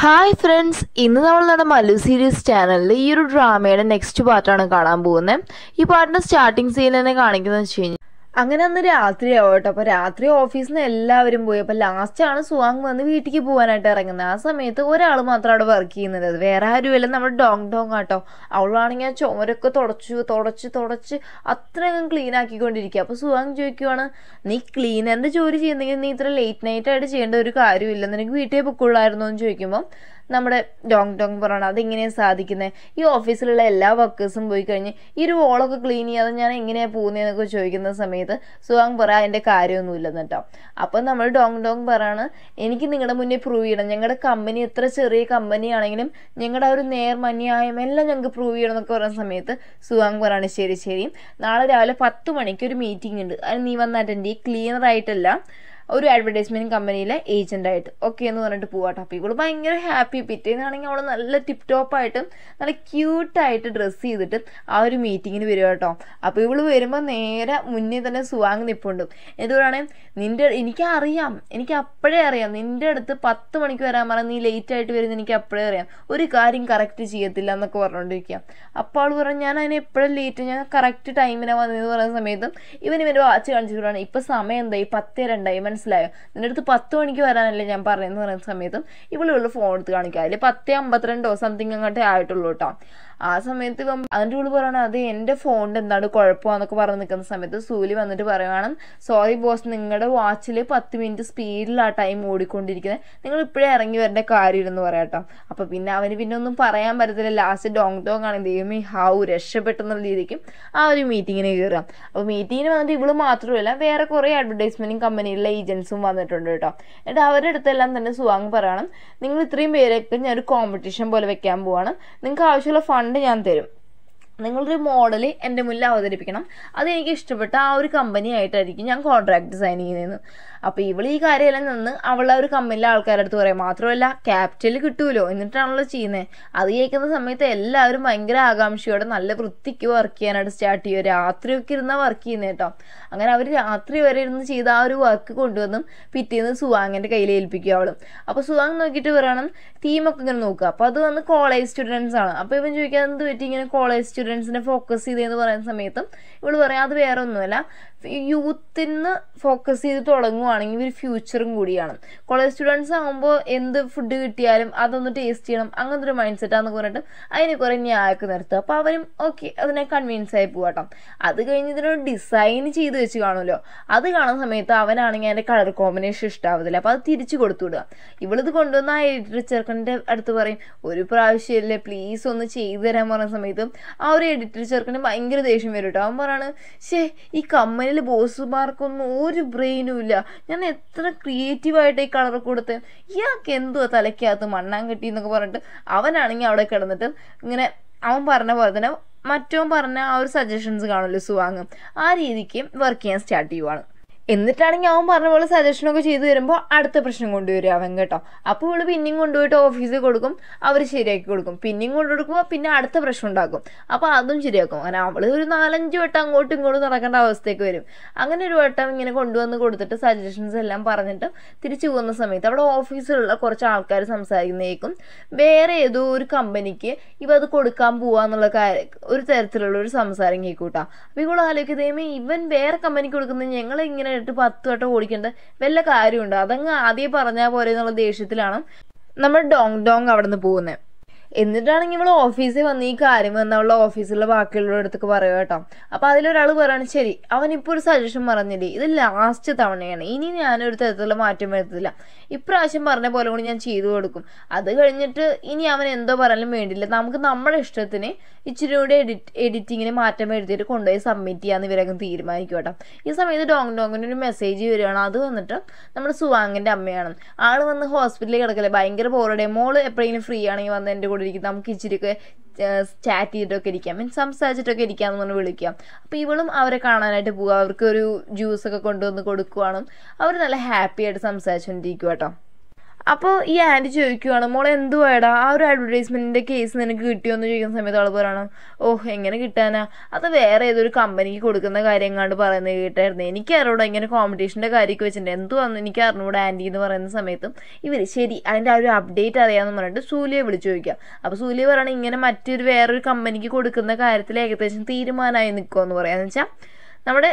hi friends ഇന്ന് നമ്മൾ നമ്മുടെ മല്ലു സീരീസ് ചാനലിൽ ഈ ഒരു ഡ്രാമയുടെ നെക്സ്റ്റ് പാർട്ടാണ് കാണാൻ പോകുന്നത് ഈ പാട്ടിൻ്റെ സ്റ്റാർട്ടിങ് സീൻ തന്നെ കാണിക്കുന്നതെന്ന് വെച്ച് കഴിഞ്ഞാൽ അങ്ങനെ അന്ന് രാത്രിയാവും കേട്ടോ അപ്പൊ രാത്രി ഓഫീസിൽ നിന്ന് എല്ലാവരും പോയി ലാസ്റ്റ് ആണ് സുവാങ് വന്ന് വീട്ടിലേക്ക് പോകാനായിട്ട് ഇറങ്ങുന്നത് ആ സമയത്ത് ഒരാൾ മാത്രം അവിടെ വർക്ക് ചെയ്യുന്നത് വേറെ വേറെ ആരുമല്ല നമ്മുടെ ഡോങ് ഡോങ് ആട്ടോ അവളാണെങ്കിൽ ആ ചോരൊക്കെ തുടച്ചു തുടച്ച് തുടച്ച് അത്രയും ക്ലീൻ ആക്കിക്കൊണ്ടിരിക്കുക അപ്പൊ സുവാങ് ചോദിക്കുവാണ് നീ ക്ലീനറിന്റെ ജോലി ചെയ്യുന്നെങ്കിൽ നീ ഇത്ര ലേറ്റ് നൈറ്റ് ആയിട്ട് ചെയ്യേണ്ട ഒരു കാര്യമില്ല നിനക്ക് വീട്ടിലേ പൊക്കുള്ളായിരുന്നു എന്ന് ചോദിക്കുമ്പോൾ നമ്മുടെ ഡോങ് ഡോങ് പറയണം അതെങ്ങനെയാണ് സാധിക്കുന്നത് ഈ ഓഫീസിലുള്ള എല്ലാ വർക്കേഴ്സും പോയി കഴിഞ്ഞ് ഈ ഒരു വോളൊക്കെ ക്ലീൻ ചെയ്യാതെ ഞാൻ എങ്ങനെയാണ് പോകുന്നതെന്നൊക്കെ ചോദിക്കുന്ന സമയത്ത് സുഹാങ് പറ അതിൻ്റെ കാര്യമൊന്നുമില്ലെന്ന് കേട്ടോ അപ്പം നമ്മൾ ഡോങ് ഡോങ് പറയാണ് എനിക്ക് നിങ്ങളുടെ മുന്നേ പ്രൂവ് ചെയ്യണം ഞങ്ങളുടെ കമ്പനി എത്ര ചെറിയ കമ്പനിയാണെങ്കിലും ഞങ്ങളുടെ ആ ഒരു നേർമന്യായം എല്ലാം ഞങ്ങൾക്ക് പ്രൂവ് ചെയ്യണം എന്നൊക്കെ പറയുന്ന സമയത്ത് സുഹാങ് പറയാണ് ശരി ശരി നാളെ രാവിലെ പത്ത് മണിക്ക് ഒരു മീറ്റിംഗ് ഉണ്ട് അത് നീ വന്ന് അറ്റൻഡ് ചെയ്യും ക്ലീനറായിട്ടല്ല ഒരു അഡ്വർടൈസ്മെന്റ് കമ്പനിയിലെ ആയിട്ട് ഓക്കെ എന്ന് പറഞ്ഞിട്ട് പോവാട്ടോ അപ്പോൾ ഇവള് ഭയങ്കര ഹാപ്പി പിറ്റേന്നാണെങ്കിൽ അവൾ നല്ല ടിപ് ടോപ്പായിട്ട് നല്ല ക്യൂട്ടായിട്ട് ഡ്രസ്സ് ചെയ്തിട്ട് ആ ഒരു മീറ്റിങ്ങിന് വരിക കേട്ടോ അപ്പോൾ ഇവള് വരുമ്പോൾ നേരെ മുന്നേ തന്നെ സുവാങ് നിപ്പുണ്ട് എന്തുകൊണ്ടാണ് നിന്റെ എനിക്കറിയാം എനിക്ക് അപ്പോഴേ അറിയാം നിന്റെ അടുത്ത് പത്ത് മണിക്ക് വരാൻ പറഞ്ഞാൽ നീ ലേറ്റ് ആയിട്ട് വരുന്ന എനിക്ക് അപ്പോഴേ അറിയാം ഒരു കാര്യം കറക്റ്റ് ചെയ്യത്തില്ല എന്നൊക്കെ പറഞ്ഞുകൊണ്ടിരിക്കുക അപ്പോൾ ആൾ പറഞ്ഞു ഞാൻ അതിന് എപ്പോഴും ലേറ്റ് ഞാൻ കറക്റ്റ് ടൈമിനാണ് വന്നതെന്ന് പറയുന്ന സമയത്ത് ഇവൻ ഇവൻ്റെ വാച്ച് കാണിച്ചിട്ടാണ് ഇപ്പോൾ സമയം എന്തായി പത്തേ രണ്ടായി ഇവൻ മനസ്സിലായോ നിന്റെ അടുത്ത് പത്ത് മണിക്ക് വരാനല്ലേ ഞാൻ പറയുന്നത് പറയുന്ന സമയത്തുള്ള ഫോൺ എടുത്ത് കാണിക്കുക അതിൽ പത്ത് അമ്പത്തിരണ്ടോ സംതിങ് അങ്ങോട്ടേ ആയിട്ടുള്ളൂ കേട്ടോ ആ സമയത്ത് ഇവൻ അതിൻ്റെ ഉള്ളിൽ പറയണം അത് എൻ്റെ ഫോണിൻ്റെ എന്താണ് കുഴപ്പമാണെന്നൊക്കെ പറഞ്ഞ് നിൽക്കുന്ന സമയത്ത് സൂലി വന്നിട്ട് പറയുവാണ് സോറി ബോസ് നിങ്ങളുടെ വാച്ചിൽ പത്ത് മിനിറ്റ് സ്പീഡിലാണ് ടൈം ഓടിക്കൊണ്ടിരിക്കുന്നത് നിങ്ങൾ ഇപ്പോഴേ ഇറങ്ങി വരേണ്ട കാര്യമില്ലെന്ന് പറയാട്ടോ അപ്പോൾ പിന്നെ അവന് പിന്നെ ഒന്നും പറയാൻ പറ്റത്തില്ല ലാസ്റ്റ് ഡോങ് ഡോങ് ആണ് ദൈവമേ ഹൗ രക്ഷപ്പെട്ടെന്നുള്ള രീതിക്ക് ആ ഒരു മീറ്റിങ്ങിന് കയറുക അപ്പോൾ മീറ്റിങ്ങിന് വന്നിട്ട് ഇവള് മാത്രമല്ല വേറെ കുറേ അഡ്വർടൈസ്മെൻറ്റും കമ്പനിയിലെ ഏജൻസും വന്നിട്ടുണ്ട് കേട്ടോ എന്നിട്ട് അവരുടെ അടുത്തെല്ലാം തന്നെ സുവാങ് പറയണം നിങ്ങൾ ഇത്രയും പേരൊക്കെ ഞാൻ ഒരു കോമ്പറ്റീഷൻ പോലെ വെക്കാൻ പോവാണ് നിങ്ങൾക്ക് ആവശ്യമുള്ള ഫണ്ട് രണ്ടെണ്ണം ഞാൻ തരും നിങ്ങളൊരു മോഡൽ എൻ്റെ മുന്നിൽ അവതരിപ്പിക്കണം അത് എനിക്ക് ഇഷ്ടപ്പെട്ട ആ ഒരു കമ്പനി ആയിട്ടായിരിക്കും ഞാൻ കോൺട്രാക്ട് സൈൻ ചെയ്യുന്നത് അപ്പോൾ ഇവൾ ഈ കാര്യമെല്ലാം നിന്ന് അവളുടെ ആ ഒരു കമ്പനിയിലെ ആൾക്കാരുടെ അടുത്ത് പറയാം മാത്രമല്ല ക്യാപിറ്റൽ കിട്ടുമല്ലോ എന്നിട്ടാണല്ലോ ചെയ്യുന്നത് അത് കേൾക്കുന്ന സമയത്ത് എല്ലാവരും ഭയങ്കര ആകാംക്ഷയോടെ നല്ല വൃത്തിക്ക് വർക്ക് ചെയ്യാനായിട്ട് സ്റ്റാർട്ട് ചെയ്യുക രാത്രിയൊക്കെ ഇരുന്ന വർക്ക് ചെയ്യുന്നത് കേട്ടോ അങ്ങനെ അവർ രാത്രി വരെ ഇരുന്ന് ചെയ്ത ആ ഒരു വർക്ക് കൊണ്ടുവന്നും പിറ്റേന്ന് സുവാങ്ങിൻ്റെ കയ്യിൽ ഏൽപ്പിക്കും അവൾ അപ്പോൾ സുവാങ് നോക്കിയിട്ട് പറയണം തീമൊക്കെ ഇങ്ങനെ നോക്കുക അപ്പോൾ അത് വന്ന് കോളേജ് സ്റ്റുഡൻസ് ആണ് അപ്പോൾ ഇവൻ ചോദിക്കാൻ എന്ത് പറ്റി ഇങ്ങനെ കോളേജ് സ്റ്റുഡൻസ് ചിൽഡ്രൻസിനെ ഫോക്കസ് ചെയ്തെന്ന് പറയുന്ന സമയത്തും ഇവള് പറയാം അത് വേറെ ഒന്നുമല്ല യൂത്തിന് ഫോക്കസ് ചെയ്ത് തുടങ്ങുവാണെങ്കിൽ ഒരു ഫ്യൂച്ചറും കൂടിയാണ് കോളേജ് സ്റ്റുഡൻസ് ആകുമ്പോൾ എന്ത് ഫുഡ് കിട്ടിയാലും അതൊന്ന് ടേസ്റ്റ് ചെയ്യണം അങ്ങനത്തെ ഒരു മൈൻഡ് സെറ്റാണെന്ന് പറഞ്ഞിട്ട് അതിനെ കുറേ ന്യായക്ക് നിർത്തുക അപ്പോൾ അവരും ഓക്കെ അതിനെ കൺവീൻസ് ആയി പോകട്ടോ അത് കഴിഞ്ഞ് ഇതിനൊരു ഡിസൈൻ ചെയ്ത് വെച്ച് കാണുമല്ലോ അത് കാണുന്ന സമയത്ത് അവനാണെങ്കിൽ അതിൻ്റെ കളർ കോമ്പിനേഷൻ ഇഷ്ടാവത്തില്ല അപ്പോൾ അത് തിരിച്ചു കൊടുത്തു വിടുക ഇവളിത് കൊണ്ടുവന്ന ആ എഡിറ്റർ ചെറുക്കൻ്റെ അടുത്ത് പറയും ഒരു പ്രാവശ്യമല്ലേ പ്ലീസ് ഒന്ന് ചെയ്തു തരാൻ പറഞ്ഞ സമയത്ത് ആ ഒരു എഡിറ്റർ ചെറുക്കന് ഭയങ്കര ദേഷ്യം വരും കേട്ടോ അവൻ പറയാണ് ഷേ ഈ കമ്മലിൽ അതിലെ ബോസുമാർക്കൊന്നും ഒരു ബ്രെയിനും ഇല്ല ഞാൻ എത്ര ക്രിയേറ്റീവായിട്ട് ഈ കളർ കൊടുത്ത് ഇയാൾക്ക് എന്തുവാ തലയ്ക്കകത്ത് മണ്ണാൻ കിട്ടി എന്നൊക്കെ പറഞ്ഞിട്ട് അവനാണെങ്കിൽ അവിടെ കിടന്നിട്ട് ഇങ്ങനെ അവൻ പറഞ്ഞ പോലെ തന്നെ മറ്റവൻ പറഞ്ഞ ആ ഒരു സജഷൻസ് കാണുമല്ലോ സുവാങ് ആ രീതിക്ക് വർക്ക് ചെയ്യാൻ സ്റ്റാർട്ട് ചെയ്യുവാണ് എന്നിട്ടാണെങ്കിൽ അവൻ പറഞ്ഞ പോലെ സജഷനൊക്കെ ചെയ്തു തരുമ്പോൾ അടുത്ത പ്രശ്നം കൊണ്ടുവരും അവൻ കേട്ടോ അപ്പോൾ ഇവള് പിന്നെയും കൊണ്ടുപോയിട്ട് ഓഫീസിൽ കൊടുക്കും അവർ ശരിയാക്കി കൊടുക്കും പിന്നെയും കൊണ്ടു പിന്നെ അടുത്ത പ്രശ്നം ഉണ്ടാക്കും അപ്പോൾ അതും ശരിയാക്കും അങ്ങനെ അവൾ ഒരു നാലഞ്ച് വട്ടം അങ്ങോട്ടും ഇങ്ങോട്ടും നടക്കേണ്ട അവസ്ഥയ്ക്ക് വരും അങ്ങനെ ഒരു വട്ടം ഇങ്ങനെ കൊണ്ടുവന്ന് കൊടുത്തിട്ട് സജഷൻസ് എല്ലാം പറഞ്ഞിട്ട് തിരിച്ചു പോകുന്ന സമയത്ത് അവിടെ ഓഫീസിലുള്ള കുറച്ച് ആൾക്കാർ സംസാരിക്കുന്നേക്കും വേറെ ഏതോ ഒരു കമ്പനിക്ക് ഇവ അത് കൊടുക്കാൻ പോവാന്നുള്ള കാര്യം ഒരു തരത്തിലുള്ള ഒരു സംസാരം കേൾക്കൂട്ടാ അപ്പോൾ ഇവൾ ഇവൻ വേറെ കമ്പനിക്ക് കൊടുക്കുന്ന ഞങ്ങൾ ഇങ്ങനെ എട്ട് പത്ത് വട്ടം ഓടിക്കേണ്ട വല്ല കാര്യമുണ്ടോ അതങ്ങ് ആദ്യം പറഞ്ഞാൽ പോരെ എന്നുള്ള ദേഷ്യത്തിലാണ് നമ്മൾ ഡോങ് ഡോങ് അവിടെ നിന്ന് പോകുന്നത് എന്നിട്ടാണെങ്കിൽ ഇവൾ ഓഫീസിൽ വന്ന് ഈ കാര്യം വന്ന് അവളുടെ ഓഫീസിലെ ബാക്കിയുള്ളവരുടെ അടുത്തൊക്കെ പറയുക കേട്ടോ അപ്പോൾ അതിലൊരാൾ പറയുകയാണ് ശരി അവൻ അവനിപ്പോൾ ഒരു സജഷൻ പറഞ്ഞില്ലേ ഇത് ലാസ്റ്റ് തവണയാണ് ഇനി ഞാനൊരു തരത്തിലുള്ള മാറ്റം വരുത്തില്ല ഇപ്രാവശ്യം പറഞ്ഞ പോലെ കൂടി ഞാൻ ചെയ്തു കൊടുക്കും അത് കഴിഞ്ഞിട്ട് ഇനി അവൻ എന്തോ പറയാനും വേണ്ടില്ല നമുക്ക് നമ്മുടെ ഇഷ്ടത്തിന് ഇച്ചിരി കൂടി എഡിറ്റ് എഡിറ്റിങ്ങിന് മാറ്റം വരുത്തിയിട്ട് കൊണ്ടുപോയി സബ്മിറ്റ് ചെയ്യാമെന്ന് ഇവരകം തീരുമാനിക്കും കേട്ടോ ഈ സമയത്ത് ഡോങ് ഡോങ്ങിന് ഒരു മെസ്സേജ് വരികയാണ് അത് വന്നിട്ട് നമ്മുടെ സുവാങ്ങിൻ്റെ അമ്മയാണ് ആൾ വന്ന് ഹോസ്പിറ്റലിൽ കിടക്കല്ലേ ഭയങ്കര ബോറഡേ മോള് എപ്പോഴെങ്കിലും ഫ്രീ ആണെങ്കിൽ വന്ന് എൻ്റെ കൂടെ വിളിക്കും നമുക്ക് ഇച്ചിരിയൊക്കെ ചാറ്റ് ചെയ്തിട്ടൊക്കെ ഇരിക്കാം മീൻസ് സംസാരിച്ചിട്ടൊക്കെ എന്ന് പറഞ്ഞ് വിളിക്കാം അപ്പോൾ ഇവളും അവരെ കാണാനായിട്ട് പോകുക അവർക്കൊരു ഒരു ജ്യൂസൊക്കെ കൊണ്ടുവന്ന് കൊടുക്കുവാണ് അവർ നല്ല ഹാപ്പിയായിട്ട് സംസാരിച്ചുകൊണ്ടിരിക്കുക കേട്ടോ അപ്പോൾ ഈ ആൻറ്റി ചോദിക്കുവാണ് മോളെ എന്തുവാടാ ആ ഒരു അഡ്വർടൈസ്മെൻറ്റിൻ്റെ കേസ് നിനക്ക് കിട്ടിയോ എന്ന് ചോദിക്കുന്ന സമയത്ത് അവൾ പറയണം ഓഹ് എങ്ങനെ കിട്ടാനാ അത് വേറെ ഏതൊരു കമ്പനിക്ക് കൊടുക്കുന്ന കാര്യങ്ങാണ്ട് പറയുന്നത് കേട്ടായിരുന്നു എനിക്ക് അറിയൂടെ ഇങ്ങനെ കോമ്പറ്റീഷൻ്റെ കാര്യമൊക്കെ വെച്ചിട്ടുണ്ട് എന്തുവാന്ന് എനിക്ക് അറിഞ്ഞൂടെ ആൻറ്റി എന്ന് പറയുന്ന സമയത്തും ഇവർ ശരി അതിൻ്റെ ആ ഒരു അപ്ഡേറ്റ് അറിയാമെന്ന് പറഞ്ഞിട്ട് സൂലിയെ വിളിച്ചു ചോദിക്കാം അപ്പോൾ സൂലിയ പറയണം ഇങ്ങനെ മറ്റൊരു വേറൊരു കമ്പനിക്ക് കൊടുക്കുന്ന കാര്യത്തിൽ ഏകദേശം തീരുമാനമായി നിൽക്കുമെന്ന് പറയാമെന്ന് വെച്ചാൽ നമ്മുടെ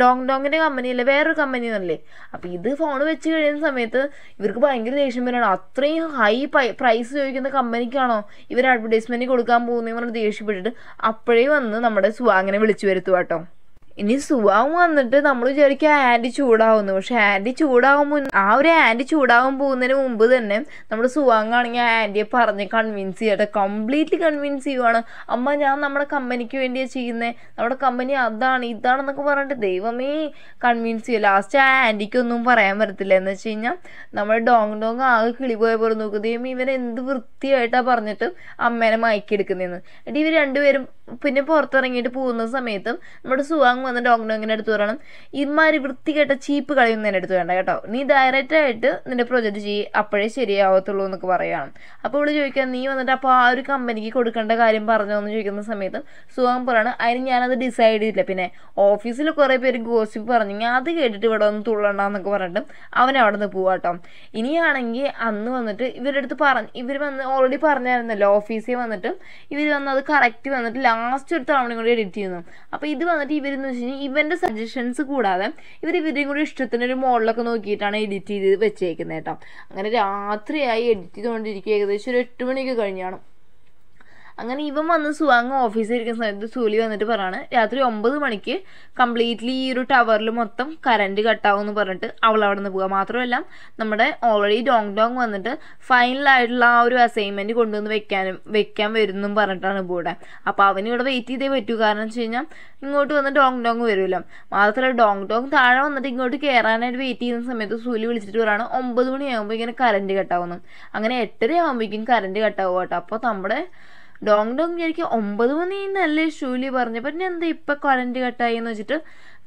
ഡോങ് ഡോങ്ങിൻ്റെ കമ്പനിയല്ലേ വേറൊരു കമ്പനി എന്നല്ലേ അപ്പോൾ ഇത് ഫോൺ വെച്ച് കഴിയുന്ന സമയത്ത് ഇവർക്ക് ഭയങ്കര ദേഷ്യം വരാണ് അത്രയും ഹൈ പ്രൈസ് ചോദിക്കുന്ന കമ്പനിക്കാണോ ഇവർ അഡ്വർടൈസ്മെൻറ്റ് കൊടുക്കാൻ പോകുന്നതെന്ന് പറഞ്ഞ് ദേഷ്യപ്പെട്ടിട്ട് അപ്പോഴേ വന്ന് നമ്മുടെ സുവാങ്ങിനെ വിളിച്ചു വരുത്തുവാട്ടോ ഇനി സുഖം വന്നിട്ട് നമ്മൾ വിചാരിക്കും ആൻറ്റി ചൂടാവുന്നു പക്ഷെ ആൻറ്റി ചൂടാകുമ്പോൾ ആ ഒരു ആൻറ്റി ചൂടാകാൻ പോകുന്നതിന് മുമ്പ് തന്നെ നമ്മൾ സുഖാങ്ങാണെങ്കിൽ ആ ആൻറ്റിയെ പറഞ്ഞ് കൺവിൻസ് ചെയ്യട്ടെ കംപ്ലീറ്റ്ലി കൺവിൻസ് ചെയ്യുവാണ് അമ്മ ഞാൻ നമ്മുടെ കമ്പനിക്ക് വേണ്ടിയാണ് ചെയ്യുന്നത് നമ്മുടെ കമ്പനി അതാണ് ഇതാണെന്നൊക്കെ പറഞ്ഞിട്ട് ദൈവമേ കൺവിൻസ് ചെയ്യുക ലാസ്റ്റ് ആ ആൻറ്റിക്കൊന്നും പറയാൻ പറ്റത്തില്ല എന്ന് വെച്ച് കഴിഞ്ഞാൽ നമ്മൾ ഡോങ് ഡോങ് ആകെ കിളി പോയ പോലെ നോക്കും ദൈവം ഇവൻ എന്ത് വൃത്തിയായിട്ടാണ് പറഞ്ഞിട്ട് അമ്മേനെ മയക്കിയെടുക്കുന്നതെന്ന് എന്നിട്ട് ഇവർ രണ്ടുപേരും പിന്നെ പുറത്തിറങ്ങിയിട്ട് പോകുന്ന സമയത്തും നമ്മുടെ സുഖം വന്നിട്ട് വന്ന ലോങ് ഇങ്ങനെ എടുത്ത് പറയണം ഇമാതിരി വൃത്തികെട്ട ചീപ്പ് കളിയൊന്നും എൻ്റെ അടുത്ത് വേണ്ട കേട്ടോ നീ ഡയറക്റ്റ് ആയിട്ട് നിന്റെ പ്രൊജക്ട് ചെയ്യ് അപ്പോഴേ ശരിയാവത്തുള്ളൂ എന്നൊക്കെ പറയണം അപ്പോൾ ഇവിടെ ചോദിക്കാം നീ വന്നിട്ട് അപ്പോൾ ആ ഒരു കമ്പനിക്ക് കൊടുക്കേണ്ട കാര്യം പറഞ്ഞോ എന്ന് ചോദിക്കുന്ന സമയത്ത് സുഖം പറയാണ് അതിന് ഞാനത് ഡിസൈഡ് ചെയ്തില്ല പിന്നെ ഓഫീസിൽ കുറേ പേര് ഗോസിപ്പ് പറഞ്ഞു അത് കേട്ടിട്ട് ഇവിടെ ഒന്ന് എന്നൊക്കെ പറഞ്ഞിട്ട് അവൻ അവിടെ നിന്ന് പോവാട്ടോ ഇനിയാണെങ്കിൽ അന്ന് വന്നിട്ട് ഇവരുടെ അടുത്ത് പറഞ്ഞു ഇവർ വന്ന് ഓൾറെഡി പറഞ്ഞായിരുന്നല്ലോ ഓഫീസിൽ വന്നിട്ട് ഇവർ വന്ന് അത് കറക്റ്റ് വന്നിട്ട് ലാസ്റ്റ് ഒരു തവണ കൂടി എഡിറ്റ് ചെയ്യുന്നു അപ്പോൾ ഇത് വന്നിട്ട് ഇവരെന്ന് വെച്ച് കഴിഞ്ഞാൽ ഇവൻ്റെ സജഷൻസ് കൂടാതെ ഇവർ ഇവരെയും കൂടി ഇഷ്ടത്തിനൊരു മോഡലൊക്കെ നോക്കിയിട്ടാണ് എഡിറ്റ് ചെയ്ത് വെച്ചേക്കുന്നത് കേട്ടോ അങ്ങനെ രാത്രിയായി എഡിറ്റ് ചെയ്തുകൊണ്ടിരിക്കുക ഏകദേശം ഒരു എട്ട് മണിയൊക്കെ കഴിഞ്ഞാണ് അങ്ങനെ ഇവൻ വന്ന് സുവാങ് ഓഫീസിൽ ഇരിക്കുന്ന സമയത്ത് സൂലി വന്നിട്ട് പറയാണ് രാത്രി ഒമ്പത് മണിക്ക് കംപ്ലീറ്റ്ലി ഈ ഒരു ടവറിൽ മൊത്തം കറണ്ട് കട്ടാവും എന്ന് പറഞ്ഞിട്ട് അവൾ അവിടെ നിന്ന് പോകുക മാത്രമല്ല നമ്മുടെ ഓൾറെഡി ഡോങ് ഡോങ് വന്നിട്ട് ഫൈനൽ ആയിട്ടുള്ള ആ ഒരു അസൈൻമെന്റ് കൊണ്ടുവന്ന് വെക്കാനും വെക്കാൻ വരുന്നു പറഞ്ഞിട്ടാണ് ഇവിടെ അപ്പോൾ അവന് ഇവിടെ വെയിറ്റ് ചെയ്തേ പറ്റൂ കാരണം വെച്ച് കഴിഞ്ഞാൽ ഇങ്ങോട്ട് വന്ന് ഡോങ് ഡോങ് വരുമല്ലോ മാത്രമല്ല ഡോങ് ഡോങ് താഴെ വന്നിട്ട് ഇങ്ങോട്ട് കയറാനായിട്ട് വെയിറ്റ് ചെയ്യുന്ന സമയത്ത് സൂലി വിളിച്ചിട്ട് പറയാണ് ഒമ്പത് മണിയാകുമ്പോൾ ഇങ്ങനെ കറണ്ട് കട്ടാവുന്നു അങ്ങനെ എട്ടര ആകുമ്പോഴേക്കും കറണ്ട് കട്ടാവും കേട്ടോ അപ്പോൾ നമ്മുടെ ഡോങ് ഡോങ് വിചാരിക്കും ഒമ്പത് മണി എന്നല്ലേ ഷൂലി പറഞ്ഞത് പിന്നെ എന്താ ഇപ്പം കറണ്ട് കട്ടായി എന്ന് വെച്ചിട്ട്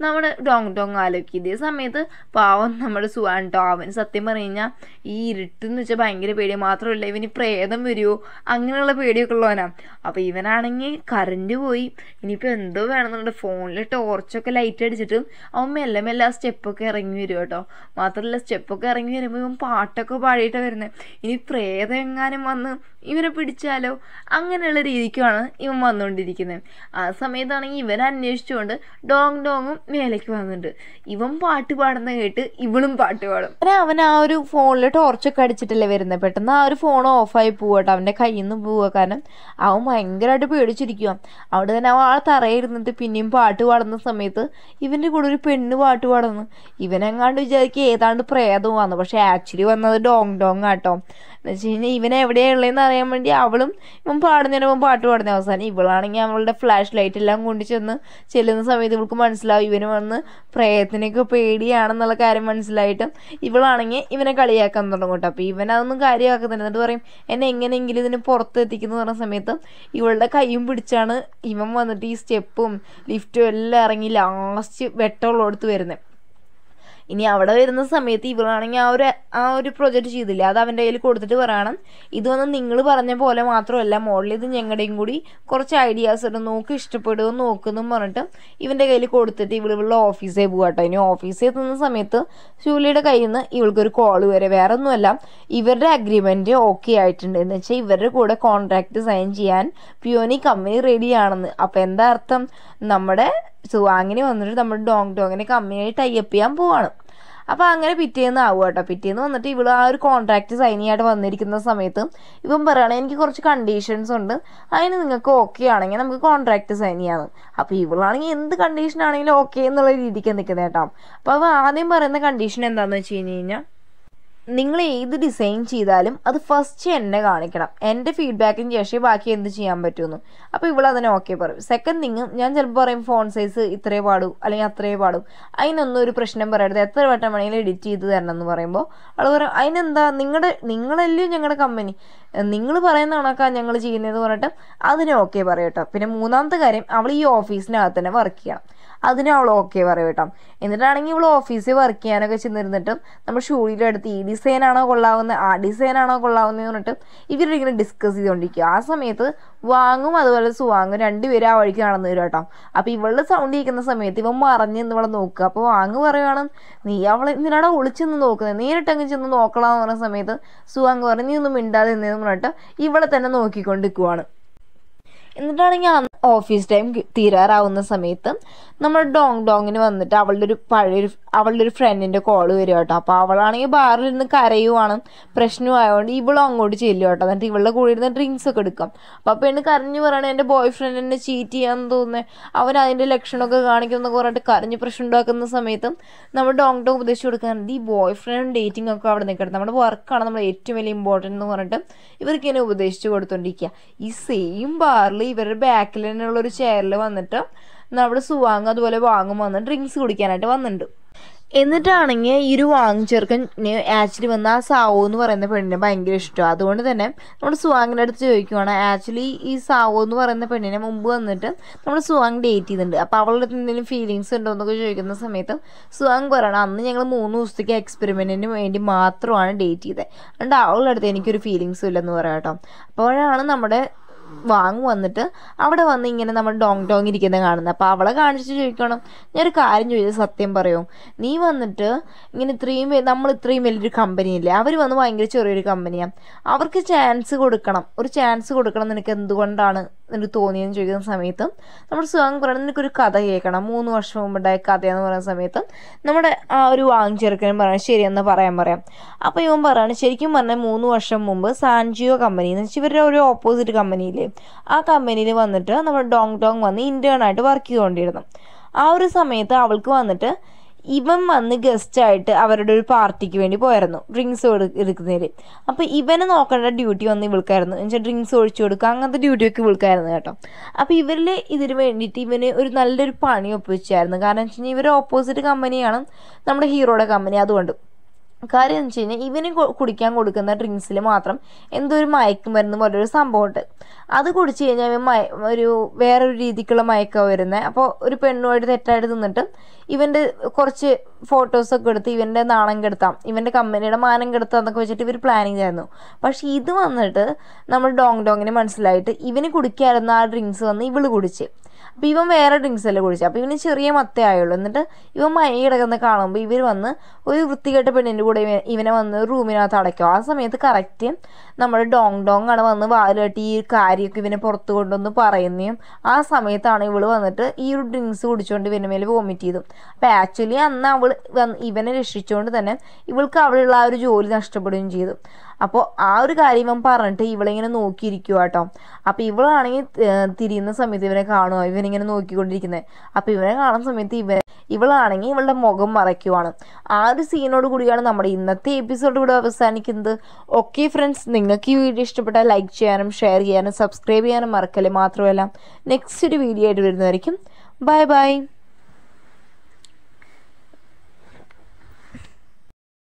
നമ്മൾ ഡോങ് ഡോങ് ആലോചിക്കും ഇതേ സമയത്ത് പാവം നമ്മുടെ സുഹാൻ അവൻ അവന് സത്യം പറഞ്ഞു കഴിഞ്ഞാൽ ഈ ഇരുട്ടെന്ന് വെച്ചാൽ ഭയങ്കര പേടി മാത്രമല്ല ഇവന് പ്രേതം വരുമോ അങ്ങനെയുള്ള പേടിയൊക്കെ ഉള്ളവനാ അപ്പോൾ ഇവനാണെങ്കിൽ കറണ്ട് പോയി ഇനിയിപ്പോൾ എന്തോ വേണമെന്നുണ്ട് ഫോണിൽ ടോർച്ചൊക്കെ ലൈറ്റ് അടിച്ചിട്ട് അവൻ മെല്ലെ മെല്ലെ ആ സ്റ്റെപ്പൊക്കെ ഇറങ്ങി വരും കേട്ടോ മാത്രമല്ല സ്റ്റെപ്പൊക്കെ ഇറങ്ങി വരുമ്പോൾ ഇവൻ പാട്ടൊക്കെ പാടിയിട്ടാണ് വരുന്നത് ഇനി പ്രേതം എങ്ങാനും വന്ന് ഇവനെ പിടിച്ചാലോ അങ്ങനെയുള്ള രീതിക്കുമാണ് ഇവൻ വന്നുകൊണ്ടിരിക്കുന്നത് ആ സമയത്താണെങ്കിൽ ഇവൻ അന്വേഷിച്ചുകൊണ്ട് ഡോങ് ഡോങ്ങും മേലേക്ക് വന്നിട്ടുണ്ട് ഇവൻ പാട്ട് പാടുന്ന കേട്ട് ഇവളും പാട്ട് പാടും അങ്ങനെ അവൻ ആ ഒരു ഫോണിൽ ടോർച്ചൊക്കെ അടിച്ചിട്ടല്ലേ വരുന്നത് പെട്ടെന്ന് ആ ഒരു ഫോൺ ഓഫായി പോവട്ടോ അവൻ്റെ കയ്യിൽ നിന്ന് പോവുക കാരണം അവൻ ഭയങ്കരമായിട്ട് പേടിച്ചിരിക്കുക അവിടെ തന്നെ അവൾ ആൾ തറയിരുന്നിട്ട് പിന്നെയും പാട്ട് പാടുന്ന സമയത്ത് ഇവൻ്റെ കൂടെ ഒരു പെണ്ണ് പാട്ട് പാടുന്നു ഇവനെങ്ങാണ്ട് വിചാരിക്കുക ഏതാണ്ട് പ്രേതമാണെന്ന് പക്ഷേ ആക്ച്വലി വന്നത് ഡോങ് ഡോങ് ആട്ടോ എന്ന് വെച്ച് കഴിഞ്ഞാൽ ഇവനെ എവിടെയുള്ളതെന്ന് അറിയാൻ വേണ്ടി അവളും ഇവൻ പാടുന്നതിന് മുമ്പ് പാട്ട് പാടുന്ന അവസാനം ഇവളാണെങ്കിൽ അവളുടെ ഫ്ലാഷ് ലൈറ്റ് എല്ലാം കൊണ്ടു ചെന്ന് ചെല്ലുന്ന സമയത്ത് ഇവൾക്ക് മനസ്സിലാവും ഇവന് വന്ന് പ്രേയത്തിനൊക്കെ പേടിയാണെന്നുള്ള കാര്യം മനസ്സിലായിട്ടും ഇവളാണെങ്കിൽ ഇവനെ കളിയാക്കാൻ തുടങ്ങും കേട്ടോ അപ്പോൾ ഇവൻ അതൊന്നും കാര്യമാക്കുന്നില്ല എന്നിട്ട് പറയും എന്നെ എങ്ങനെയെങ്കിലും ഇതിന് പുറത്ത് എത്തിക്കുന്നു പറഞ്ഞ സമയത്ത് ഇവളുടെ കൈയും പിടിച്ചാണ് ഇവൻ വന്നിട്ട് ഈ സ്റ്റെപ്പും ലിഫ്റ്റും എല്ലാം ഇറങ്ങി ലാസ്റ്റ് വെട്ടമുള്ളടുത്ത് വരുന്നത് ഇനി അവിടെ വരുന്ന സമയത്ത് ഇവരാണെങ്കിൽ ആ ഒരു ആ ഒരു പ്രൊജക്റ്റ് ചെയ്തില്ല അത് അവൻ്റെ കയ്യിൽ കൊടുത്തിട്ട് പറയണം ഇതൊന്നും നിങ്ങൾ പറഞ്ഞ പോലെ മാത്രമല്ല മോഡൽ ഇത് ഞങ്ങളുടെയും കൂടി കുറച്ച് ഐഡിയാസ് ഇടും നോക്ക് ഇഷ്ടപ്പെടുമോ നോക്കുന്നും പറഞ്ഞിട്ട് ഇവൻ്റെ കയ്യിൽ കൊടുത്തിട്ട് ഇവിടെ ഇവളുടെ ഓഫീസിൽ പോകുക കേട്ടോ ഇനി ഓഫീസിൽ എത്തുന്ന സമയത്ത് ശൂലിയുടെ കയ്യിൽ നിന്ന് ഇവൾക്കൊരു കോൾ വരെ വേറെ ഒന്നുമല്ല ഇവരുടെ അഗ്രിമെൻറ്റ് ഓക്കെ ആയിട്ടുണ്ട് എന്ന് വെച്ചാൽ ഇവരുടെ കൂടെ കോൺട്രാക്റ്റ് സൈൻ ചെയ്യാൻ പിയോനി കമ്പനി റെഡിയാണെന്ന് അപ്പോൾ എന്താ അർത്ഥം നമ്മുടെ സുവാങ്ങിനെ വന്നിട്ട് നമ്മുടെ ഡോങ് ഡോങ്ങിനെ കമ്പനിയായി ടൈപ്പ് ചെയ്യാൻ പോവാണ് അപ്പോൾ അങ്ങനെ പിറ്റേന്ന് ആവും കേട്ടോ പിറ്റേന്ന് വന്നിട്ട് ഇവൾ ആ ഒരു കോൺട്രാക്റ്റ് സൈൻ ചെയ്യാതെ വന്നിരിക്കുന്ന സമയത്ത് ഇവൻ പറയുകയാണ് എനിക്ക് കുറച്ച് കണ്ടീഷൻസ് ഉണ്ട് അതിന് നിങ്ങൾക്ക് ഓക്കെ ആണെങ്കിൽ നമുക്ക് കോൺട്രാക്റ്റ് സൈൻ ചെയ്യാമെന്ന് അപ്പോൾ ഇവളാണെങ്കിൽ എന്ത് കണ്ടീഷൻ ആണെങ്കിലും ഓക്കെ എന്നുള്ള രീതിക്ക് നിൽക്കുന്നത് കേട്ടോ അപ്പോൾ അവ ആദ്യം പറയുന്ന കണ്ടീഷൻ എന്താണെന്ന് വെച്ച് കഴിഞ്ഞ് കഴിഞ്ഞാൽ നിങ്ങൾ ഏത് ഡിസൈൻ ചെയ്താലും അത് ഫസ്റ്റ് എന്നെ കാണിക്കണം എൻ്റെ ഫീഡ്ബാക്കിന് ശേഷം ബാക്കി എന്ത് ചെയ്യാൻ പറ്റുമെന്ന് അപ്പോൾ ഇവിടെ അതിനെ ഓക്കെ പറയും സെക്കൻഡ് തിങ് ഞാൻ ചിലപ്പോൾ പറയും ഫോൺ സൈസ് ഇത്രേ പാടൂ അല്ലെങ്കിൽ അത്രേ പാടും അതിനൊന്നും ഒരു പ്രശ്നം പറയരുത് എത്ര വട്ടം വേണമെങ്കിലും എഡിറ്റ് ചെയ്ത് തരണം എന്ന് പറയുമ്പോൾ അവൾ പറയും അതിനെന്താ നിങ്ങളുടെ നിങ്ങളല്ലേ ഞങ്ങളുടെ കമ്പനി നിങ്ങൾ പറയുന്ന കണക്കാണ് ഞങ്ങൾ ചെയ്യുന്നതെന്ന് പറഞ്ഞിട്ട് അതിനെ ഓക്കെ പറയട്ടോ പിന്നെ മൂന്നാമത്തെ കാര്യം അവൾ ഈ ഓഫീസിനകത്ത് തന്നെ വർക്ക് ചെയ്യണം അതിനെ അവൾ ഓക്കെ പറയും കേട്ടോ എന്നിട്ടാണെങ്കിൽ ഇവൾ ഓഫീസിൽ വർക്ക് ചെയ്യാനൊക്കെ ചെന്നിരുന്നിട്ടും നമ്മൾ ഷൂളിൻ്റെ അടുത്ത് ഈ ആണോ കൊള്ളാവുന്നത് ആ ആണോ കൊള്ളാവുന്നത് പറഞ്ഞിട്ട് ഇവരിങ്ങനെ ഡിസ്കസ് ചെയ്തുകൊണ്ടിരിക്കും ആ സമയത്ത് വാങ്ങും അതുപോലെ സുവാങ്ങും രണ്ടുപേരും ആ വഴിക്ക് നടന്നു വരും കേട്ടോ അപ്പോൾ ഇവളുടെ സൗണ്ട് കേൾക്കുന്ന സമയത്ത് ഇവൻ മറിഞ്ഞ് നിന്ന് നോക്കുക അപ്പോൾ വാങ്ങ് പറയുവാണ് നീ അവളെ എന്തിനാണ് ഒളിച്ചെന്ന് നോക്കുന്നത് നേരിട്ടങ്ങ് ചെന്ന് നോക്കണമെന്ന് പറഞ്ഞ സമയത്ത് സുവാങ്ങ് പറഞ്ഞ് നീ ഒന്നും മിണ്ടാതെ നിന്നേന്ന് പറഞ്ഞിട്ട് ഇവളെ തന്നെ നോക്കിക്കൊണ്ട് നിൽക്കുവാണ് എന്നിട്ടാണെങ്കിൽ ഓഫീസ് ടൈം തീരാറാവുന്ന സമയത്ത് നമ്മൾ ഡോങ് ഡോങ്ങിന് വന്നിട്ട് അവളുടെ ഒരു പഴയ അവളുടെ ഒരു ഫ്രണ്ടിൻ്റെ കോൾ വരും കേട്ടോ അപ്പോൾ അവളാണെങ്കിൽ ബാറിൽ ഇരുന്ന് കരയുവാണ് പ്രശ്നമായതുകൊണ്ട് ഇവളും അങ്ങോട്ട് ചെല്ലും കേട്ടോ എന്നിട്ട് ഇവളുടെ കൂടെ ഇരുന്ന് ഡ്രിങ്ക്സ് ഒക്കെ എടുക്കും അപ്പോൾ പെണ്ണ് കരഞ്ഞു പറയണേ എൻ്റെ ബോയ് ഫ്രണ്ട് എന്നെ ചീറ്റ് ചെയ്യാമെന്ന് തോന്നുന്നത് അവൻ അതിൻ്റെ ലക്ഷണമൊക്കെ കാണിക്കുമെന്നൊക്കെ പറഞ്ഞിട്ട് കരഞ്ഞ് പ്രശ്നം ഉണ്ടാക്കുന്ന സമയത്തും നമ്മൾ ഡോങ് ഡോങ് ഉപദേശിച്ച് കൊടുക്കാറുണ്ട് ഈ ബോയ് ഫ്രണ്ടും ഡേറ്റിംഗ് ഒക്കെ അവിടെ നിൽക്കണം നമ്മുടെ വർക്കാണ് നമ്മൾ ഏറ്റവും വലിയ ഇമ്പോർട്ടൻ്റ് എന്ന് പറഞ്ഞിട്ട് ഇവർക്ക് ഇങ്ങനെ ഉപദേശിച്ച് കൊടുത്തുകൊണ്ടിരിക്കുക ഈ സെയിം ബാറിൽ ഇവരുടെ ബാക്കിൽ തന്നെയുള്ള ഒരു ചെയറിൽ വന്നിട്ട് നമ്മുടെ സുവാങ് അതുപോലെ വാങ്ങും വന്ന് ഡ്രിങ്ക്സ് കുടിക്കാനായിട്ട് വന്നിട്ടുണ്ട് എന്നിട്ടാണെങ്കിൽ ഈ ഒരു ചെറുക്കൻ ആക്ച്വലി വന്ന ആ സാവോ എന്ന് പറയുന്ന പെണ്ണിനെ ഭയങ്കര ഇഷ്ടമാണ് അതുകൊണ്ട് തന്നെ നമ്മൾ സുവാങ്ങിൻ്റെ അടുത്ത് ചോദിക്കുവാണ് ആക്ച്വലി ഈ സാവോ എന്ന് പറയുന്ന പെണ്ണിനെ മുമ്പ് വന്നിട്ട് നമ്മൾ സുവാങ് ഡേറ്റ് ചെയ്തിട്ടുണ്ട് അപ്പോൾ അവളുടെ എന്തെങ്കിലും ഫീലിങ്സ് ഉണ്ടോ എന്നൊക്കെ ചോദിക്കുന്ന സമയത്ത് സുവാങ് പറയണം അന്ന് ഞങ്ങൾ മൂന്ന് ദിവസത്തേക്ക് എക്സ്പെരിമെൻറ്റിന് വേണ്ടി മാത്രമാണ് ഡേറ്റ് ചെയ്തത് അതുകൊണ്ട് അവളുടെ അടുത്ത് എനിക്കൊരു ഫീലിങ്സും ഇല്ലെന്ന് പറയാം കേട്ടോ അപ്പോഴാണ് നമ്മുടെ വാങ്ങു വന്നിട്ട് അവിടെ വന്ന് ഇങ്ങനെ നമ്മൾ ഡോങ് ഡോങ് ഇരിക്കുന്നത് കാണുന്നത് അപ്പോൾ അവളെ കാണിച്ച് ചോദിക്കണം ഞാനൊരു കാര്യം ചോദിച്ചത് സത്യം പറയും നീ വന്നിട്ട് ഇങ്ങനെ ഇത്രയും നമ്മൾ ഇത്രയും വലിയൊരു കമ്പനിയില്ലേ അവർ വന്ന് ഭയങ്കര ചെറിയൊരു കമ്പനിയാണ് അവർക്ക് ചാൻസ് കൊടുക്കണം ഒരു ചാൻസ് കൊടുക്കണം നിനക്ക് എന്തുകൊണ്ടാണ് നിനക്ക് തോന്നിയെന്ന് ചോദിക്കുന്ന സമയത്തും നമ്മുടെ സുഖം പറയുന്നത് എനിക്കൊരു കഥ കേൾക്കണം മൂന്ന് വർഷം മുമ്പുണ്ടായ കഥയെന്ന് പറയുന്ന സമയത്ത് നമ്മുടെ ആ ഒരു വാങ്ങിച്ചെറുക്കനും പറയാം ശരിയെന്ന് പറയാൻ പറയാം അപ്പോൾ ഇവൻ പറയാണ് ശരിക്കും പറഞ്ഞാൽ മൂന്ന് വർഷം മുമ്പ് സാൻജിയോ കമ്പനി എന്ന് വെച്ചാൽ ഇവരുടെ ഒരു ഓപ്പോസിറ്റ് കമ്പനിയില്ലേ ആ കമ്പനിയിൽ വന്നിട്ട് നമ്മുടെ ഡോങ് ഡോങ് വന്ന് ഇൻറ്റേൺ ആയിട്ട് വർക്ക് ചെയ്തുകൊണ്ടിരുന്നു ആ ഒരു സമയത്ത് അവൾക്ക് വന്നിട്ട് ഇവൻ വന്ന് ഗസ്റ്റായിട്ട് അവരുടെ ഒരു പാർട്ടിക്ക് വേണ്ടി പോയായിരുന്നു ഡ്രിങ്ക്സ് എടുക്കുന്നതിൽ അപ്പോൾ ഇവനെ നോക്കേണ്ട ഡ്യൂട്ടി വന്ന് ഇവൾക്കായിരുന്നു എന്നുവെച്ചാൽ ഡ്രിങ്ക്സ് ഒഴിച്ചു കൊടുക്കുക അങ്ങനത്തെ ഡ്യൂട്ടിയൊക്കെ ഇവൾക്കായിരുന്നു കേട്ടോ അപ്പോൾ ഇവരിൽ ഇതിന് വേണ്ടിയിട്ട് ഇവന് ഒരു നല്ലൊരു പണി ഒപ്പിച്ചായിരുന്നു കാരണം വെച്ച് കഴിഞ്ഞാൽ ഇവർ ഓപ്പോസിറ്റ് കമ്പനിയാണ് നമ്മുടെ ഹീറോയുടെ കമ്പനി അതുകൊണ്ട് കാര്യം എന്ന് വെച്ച് കഴിഞ്ഞാൽ ഇവന് കുടിക്കാൻ കൊടുക്കുന്ന ഡ്രിങ്ക്സിൽ മാത്രം എന്തോ ഒരു വരുന്ന പോലെ ഒരു സംഭവമുണ്ട് അത് കുടിച്ചു കഴിഞ്ഞാൽ ഇവൻ മയ ഒരു വേറൊരു രീതിക്കുള്ള മയക്കമാണ് വരുന്നത് അപ്പോൾ ഒരു പെണ്ണുമായിട്ട് തെറ്റായിട്ട് നിന്നിട്ട് ഇവൻ്റെ കുറച്ച് ഫോട്ടോസൊക്കെ എടുത്ത് ഇവൻ്റെ നാണം കെടുത്താം ഇവൻ്റെ കമ്പനിയുടെ മാനം കെടുത്താം എന്നൊക്കെ വെച്ചിട്ട് ഇവർ പ്ലാനിങ് ചെയ്യുന്നു പക്ഷേ ഇത് വന്നിട്ട് നമ്മൾ ഡോങ് ഡോങ്ങിന് മനസ്സിലായിട്ട് ഇവന് കുടിക്കാറുന്ന ആ ഡ്രിങ്ക്സ് വന്ന് ഇവള് കുടിച്ച് അപ്പോൾ ഇവൻ വേറെ ഡ്രിങ്ക്സ് അല്ലേ കുടിച്ചത് അപ്പോൾ ഇവന് ചെറിയ മത്തയായുള്ളൂ എന്നിട്ട് ഇവൻ മൈ കിടക്കുന്ന കാണുമ്പോൾ ഇവർ വന്ന് ഒരു വൃത്തികെട്ട പെണ്ണിൻ്റെ കൂടെ ഇവനെ വന്ന് റൂമിനകത്ത് അടയ്ക്കും ആ സമയത്ത് കറക്റ്റ് നമ്മുടെ ഡോങ് ഡോങ് ആണ് വന്ന് വാലുകെട്ടി ഈ കാര്യമൊക്കെ ഇവനെ പുറത്ത് കൊണ്ടുവന്ന് പറയുന്നതും ആ സമയത്താണ് ഇവൾ വന്നിട്ട് ഈ ഒരു ഡ്രിങ്ക്സ് കുടിച്ചുകൊണ്ട് ഇവൻ്റെ മേലെ വോമിറ്റ് ചെയ്തു അപ്പോൾ ആക്ച്വലി അന്ന് അവൾ ഇവനെ രക്ഷിച്ചുകൊണ്ട് തന്നെ ഇവൾക്ക് അവിടെയുള്ള ആ ഒരു ജോലി നഷ്ടപ്പെടുകയും ചെയ്തു അപ്പോൾ ആ ഒരു കാര്യം ഇവൻ പറഞ്ഞിട്ട് ഇവളിങ്ങനെ നോക്കിയിരിക്കുക കേട്ടോ അപ്പോൾ ഇവളാണെങ്കിൽ തിരിയുന്ന സമയത്ത് ഇവനെ കാണുക ഇവനിങ്ങനെ നോക്കിക്കൊണ്ടിരിക്കുന്നത് അപ്പോൾ ഇവനെ കാണുന്ന സമയത്ത് ഇവ ഇവളാണെങ്കിൽ ഇവളുടെ മുഖം മറയ്ക്കുവാണ് ആ ഒരു സീനോട് കൂടിയാണ് നമ്മുടെ ഇന്നത്തെ എപ്പിസോഡ് ഇവിടെ അവസാനിക്കുന്നത് ഓക്കെ ഫ്രണ്ട്സ് നിങ്ങൾക്ക് ഈ വീഡിയോ ഇഷ്ടപ്പെട്ടാൽ ലൈക്ക് ചെയ്യാനും ഷെയർ ചെയ്യാനും സബ്സ്ക്രൈബ് ചെയ്യാനും മറക്കല്ലേ മാത്രമല്ല നെക്സ്റ്റ് ഒരു വീഡിയോ ആയിട്ട് വരുന്നതായിരിക്കും ബൈ ബൈ